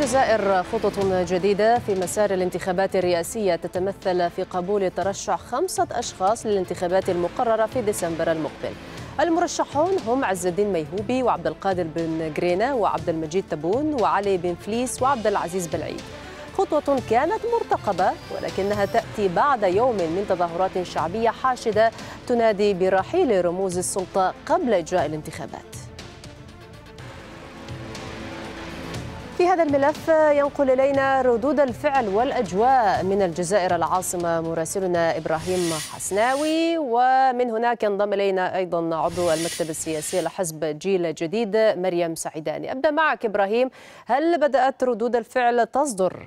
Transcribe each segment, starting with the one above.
الجزائر خطط جديدة في مسار الانتخابات الرئاسية تتمثل في قبول ترشح خمسة أشخاص للانتخابات المقررة في ديسمبر المقبل المرشحون هم عز الدين ميهوبي وعبد القادر بن جرينا وعبد المجيد تبون وعلي بن فليس وعبد العزيز بلعيد خطوة كانت مرتقبة ولكنها تأتي بعد يوم من تظاهرات شعبية حاشدة تنادي برحيل رموز السلطة قبل إجراء الانتخابات في هذا الملف ينقل إلينا ردود الفعل والأجواء من الجزائر العاصمة مراسلنا إبراهيم حسناوي ومن هناك ينضم إلينا أيضا عضو المكتب السياسي لحزب جيل جديد مريم سعيداني أبدأ معك إبراهيم هل بدأت ردود الفعل تصدر؟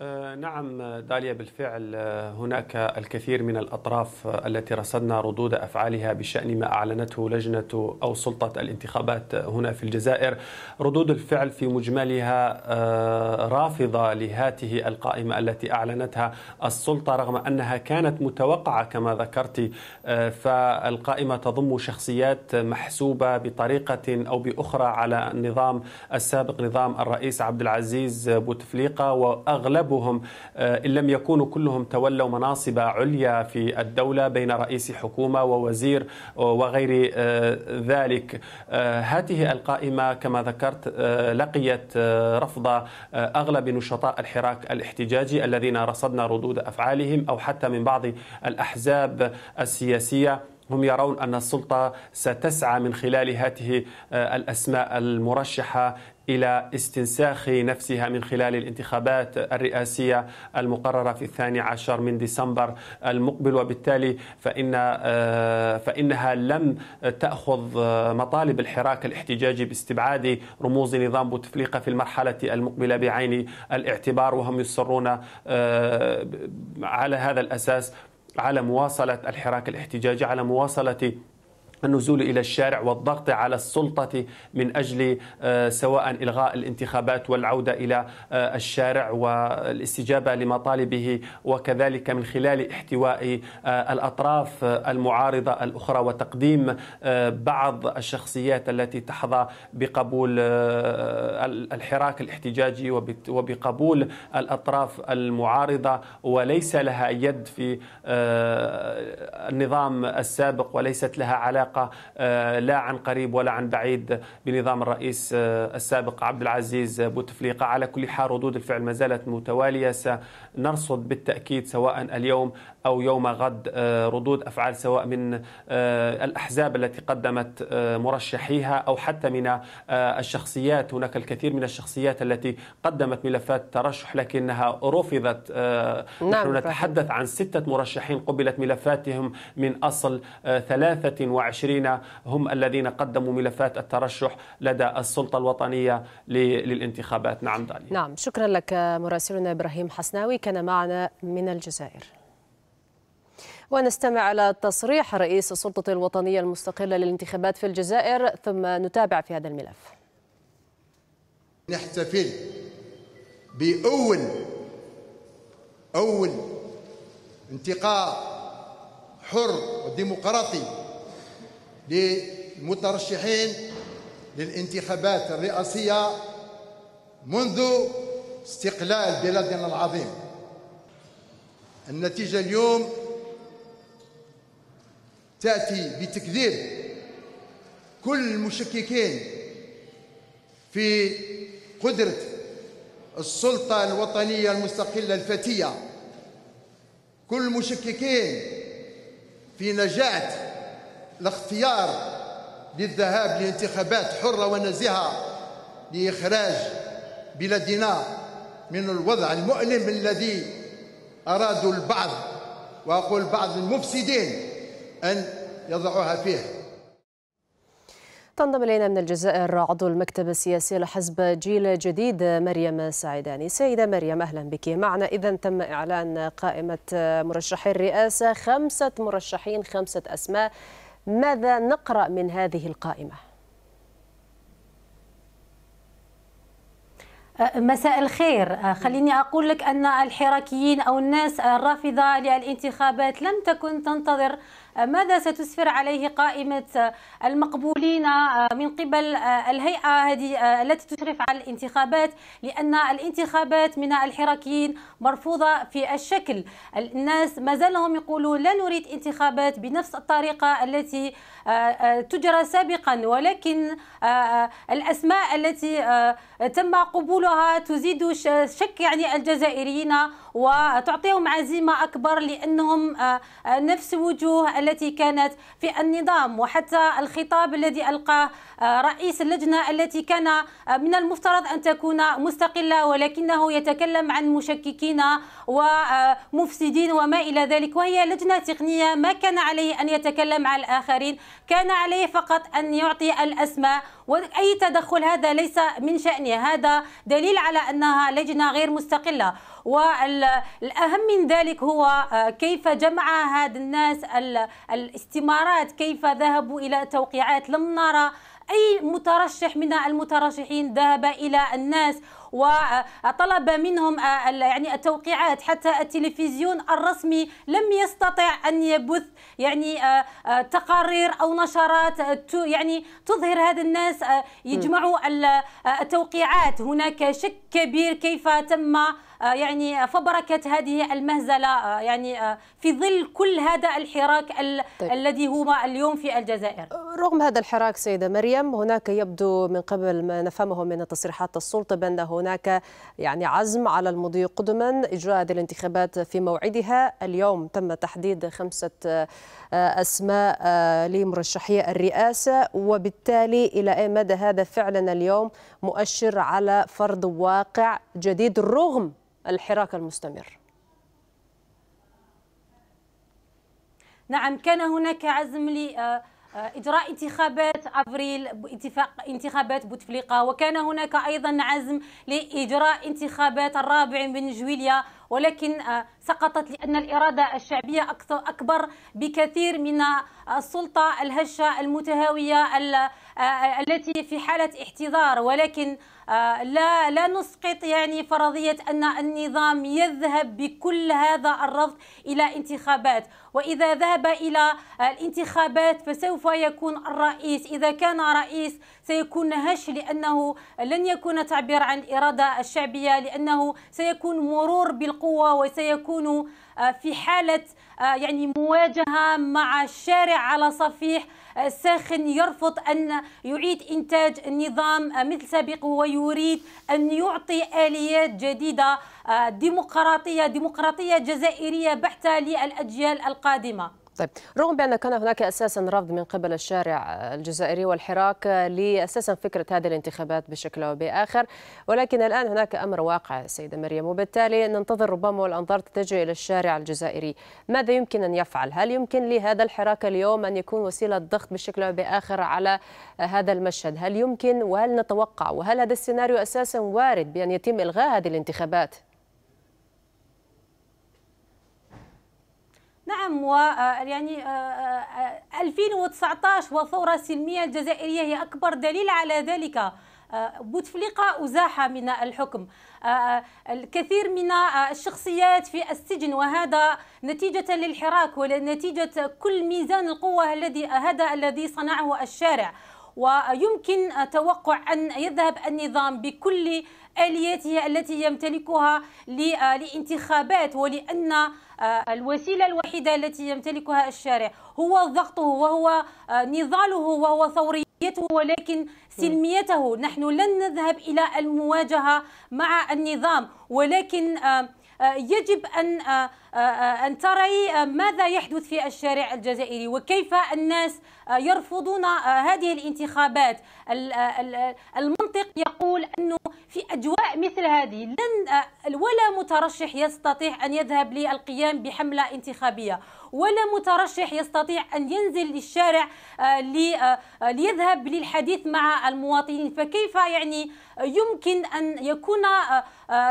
آه، نعم داليا بالفعل آه، هناك الكثير من الأطراف آه، التي رصدنا ردود أفعالها بشأن ما أعلنته لجنة أو سلطة الانتخابات هنا في الجزائر ردود الفعل في مجملها رافضة لهاته القائمة التي أعلنتها السلطة رغم أنها كانت متوقعة كما ذكرت فالقائمة تضم شخصيات محسوبة بطريقة أو بأخرى على النظام السابق نظام الرئيس عبد العزيز بوتفليقة وأغلب أغلبهم آه، إن لم يكونوا كلهم تولوا مناصب عليا في الدولة بين رئيس حكومة ووزير آه، وغير آه، ذلك هذه القائمة كما ذكرت لقيت رفض أغلب نشطاء الحراك الاحتجاجي الذين رصدنا ردود أفعالهم أو حتى من بعض الأحزاب السياسية هم يرون ان السلطه ستسعى من خلال هذه الاسماء المرشحه إلى استنساخ نفسها من خلال الانتخابات الرئاسية المقررة في الثاني عشر من ديسمبر المقبل وبالتالي فإن آه، فإنها لم تأخذ مطالب الحراك الاحتجاجي باستبعاد رموز نظام بوتفليقة في المرحلة المقبلة بعين الاعتبار وهم يصرون آه، على هذا الأساس على مواصلة الحراك الاحتجاجي على مواصلة النزول الى الشارع والضغط على السلطه من اجل آه، سواء الغاء الانتخابات والعوده الى آه، الشارع والاستجابه لمطالبه وكذلك من خلال احتواء آه، الاطراف المعارضه الاخرى وتقديم بعض الشخصيات التي تحظى بقبول الحراك الاحتجاجي وبقبول الاطراف المعارضه وليس لها يد في النظام السابق وليست لها علاقه علاقه آه، لا عن قريب ولا عن بعيد بنظام الرئيس آه، السابق عبد العزيز بوتفليقه على كل حال ردود الفعل ما زالت متواليه سنرصد بالتاكيد سواء اليوم او يوم غد آه، ردود افعال سواء من الاحزاب التي قدمت مرشحيها او حتى من الشخصيات هناك الكثير من الشخصيات التي قدمت ملفات ترشح لكنها رفضت نعم نحن نتحدث عن سته مرشحين قبلت ملفاتهم من اصل 23 العشرين هم الذين قدموا ملفات الترشح لدى السلطة الوطنية للانتخابات نعم داني نعم شكرا لك مراسلنا إبراهيم حسناوي كان معنا من الجزائر ونستمع إلى تصريح رئيس السلطة الوطنية المستقلة للانتخابات في الجزائر ثم نتابع في هذا الملف نحتفل بأول أول انتقاء حر وديمقراطي للمترشحين للانتخابات الرئاسية منذ استقلال بلادنا العظيم النتيجة اليوم تأتي بتكذيب كل المشككين في قدرة السلطة الوطنية المستقلة الفتية كل المشككين في نجاة الاختيار للذهاب لانتخابات حرة ونزهة لإخراج بلادنا من الوضع المؤلم الذي أرادوا البعض وأقول بعض المفسدين أن يضعوها فيه تنضم إلينا من الجزائر عضو المكتب السياسي لحزب جيل جديد مريم سعيداني سيدة مريم أهلا بك معنا إذا تم إعلان قائمة مرشحي الرئاسة خمسة مرشحين خمسة أسماء ماذا نقرأ من هذه القائمة؟ مساء الخير خليني أقول لك أن الحراكيين أو الناس الرافضة للانتخابات لم تكن تنتظر ماذا ستسفر عليه قائمة المقبولين من قبل الهيئة هذه التي تشرف على الانتخابات لأن الانتخابات من الحركيين مرفوضة في الشكل الناس ما زالهم يقولوا لا نريد انتخابات بنفس الطريقة التي تجرى سابقا ولكن الأسماء التي تم قبولها تزيد شك يعني الجزائريين وتعطيهم عزيمة أكبر لأنهم آه، آه، نفس وجوه التي كانت في النظام وحتى الخطاب الذي ألقاه رئيس اللجنة التي كان آه، من المفترض أن تكون مستقلة ولكنه يتكلم عن مشككين ومفسدين وما إلى ذلك وهي لجنة تقنية ما كان عليه أن يتكلم عن الآخرين كان عليه فقط أن يعطي الأسماء وأي تدخل هذا ليس من شأنه هذا دليل على أنها لجنة غير مستقلة وال الأهم من ذلك هو آه، كيف جمع هذا الناس الاستمارات كيف ذهبوا إلى توقيعات لم نرى أي مترشح من المترشحين ذهب إلى الناس وطلب منهم آه، يعني التوقيعات حتى التلفزيون الرسمي لم يستطع ان يبث يعني آه، تقارير او نشرات يعني تظهر هذا الناس يجمعوا التوقيعات هناك شك كبير كيف تم آه، يعني فبركة هذه المهزلة آه، يعني آه، في ظل كل هذا الحراك ال طيب. الذي هو اليوم في الجزائر رغم هذا الحراك سيدة مريم هناك يبدو من قبل ما نفهمه من تصريحات السلطة بأن هناك يعني عزم على المضي قدما إجراء هذه الانتخابات في موعدها اليوم تم تحديد خمسة أسماء لمرشحي الرئاسة وبالتالي إلى أي مدى هذا فعلا اليوم مؤشر على فرض واقع جديد رغم الحراك المستمر نعم كان هناك عزم ل اجراء انتخابات ابريل اتفاق انتخابات بوتفليقه وكان هناك ايضا عزم لاجراء انتخابات الرابع من جويليا ولكن آه، سقطت لأن الإرادة الشعبية أكبر بكثير من آه، السلطة الهشة المتهاوية آه، التي في حالة احتضار ولكن آه، لا لا نسقط يعني فرضية أن النظام يذهب بكل هذا الرفض إلى انتخابات وإذا ذهب إلى آه، الانتخابات فسوف يكون الرئيس إذا كان رئيس سيكون هش لأنه لن يكون تعبير عن الإرادة الشعبية لأنه سيكون مرور بالقوة وسيكون آه، في حالة آه، يعني مواجهة مع الشارع على صفيح آه، ساخن يرفض أن يعيد إنتاج النظام مثل سابق ويريد أن يعطي آليات جديدة ديمقراطية ديمقراطية جزائرية بحتة للأجيال القادمة طيب رغم بان كان هناك اساسا رفض من قبل الشارع الجزائري والحراك لاساسا فكره هذه الانتخابات بشكل او باخر ولكن الان هناك امر واقع سيده مريم وبالتالي ننتظر ربما والانظار تتجه الى الشارع الجزائري ماذا يمكن ان يفعل هل يمكن لهذا الحراك اليوم ان يكون وسيله ضغط بشكل او باخر على هذا المشهد هل يمكن وهل نتوقع وهل هذا السيناريو اساسا وارد بان يتم الغاء هذه الانتخابات نعم و آه، آه، يعني 2019 آه، وثوره سلميه الجزائريه هي اكبر دليل على ذلك بوتفليقه ازاح من الحكم الكثير من الشخصيات في السجن وهذا نتيجه للحراك ونتيجه كل ميزان القوه الذي هذا الذي صنعه الشارع ويمكن توقع أن يذهب النظام بكل آلياته التي يمتلكها لانتخابات ولأن آه، الوسيلة الوحيدة التي يمتلكها الشارع هو ضغطه وهو آه، نضاله وهو ثوريته ولكن سلميته نحن لن نذهب إلى المواجهة مع النظام ولكن آه، يجب أن أن تري ماذا يحدث في الشارع الجزائري وكيف الناس يرفضون هذه الانتخابات المنطق يقول أنه في أجواء مثل هذه لن آه، ولا مترشح يستطيع أن يذهب للقيام بحملة انتخابية ولا مترشح يستطيع أن ينزل للشارع آه، آه، ليذهب للحديث مع المواطنين فكيف يعني يمكن أن يكون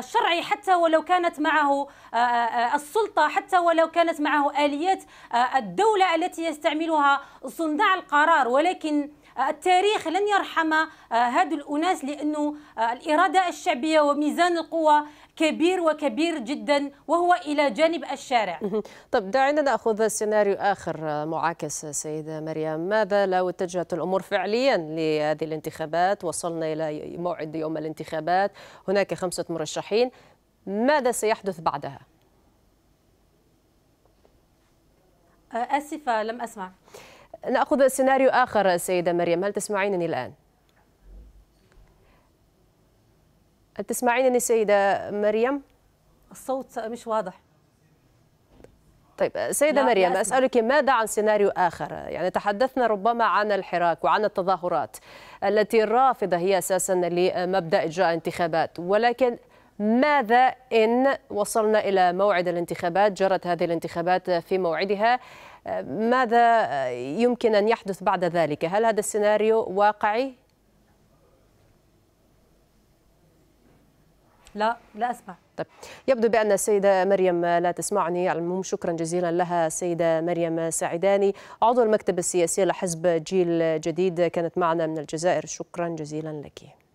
شرعي حتى ولو كانت معه السلطة حتى ولو كانت معه آليات الدولة التي يستعملها صناع القرار ولكن التاريخ لن يرحم آه، هذو الأناس لأنه آه، الإرادة الشعبية وميزان القوى كبير وكبير جدا وهو إلى جانب الشارع طب دعينا نأخذ سيناريو آخر آه، معاكس سيدة مريم ماذا لو اتجهت الأمور فعليا لهذه الانتخابات وصلنا إلى موعد يوم الانتخابات هناك خمسة مرشحين ماذا سيحدث بعدها؟ آسفة لم أسمع نأخذ سيناريو آخر سيدة مريم هل تسمعينني الآن؟ هل تسمعينني سيدة مريم؟ الصوت مش واضح طيب سيدة مريم لا أسألك ماذا عن سيناريو آخر يعني تحدثنا ربما عن الحراك وعن التظاهرات التي رافضة هي أساسا لمبدأ إجراء انتخابات ولكن ماذا إن وصلنا إلى موعد الانتخابات جرت هذه الانتخابات في موعدها ماذا يمكن أن يحدث بعد ذلك هل هذا السيناريو واقعي؟ لا لا أسمع طيب يبدو بأن السيدة مريم لا تسمعني على شكرا جزيلا لها السيدة مريم سعداني عضو المكتب السياسي لحزب جيل جديد كانت معنا من الجزائر شكرا جزيلا لك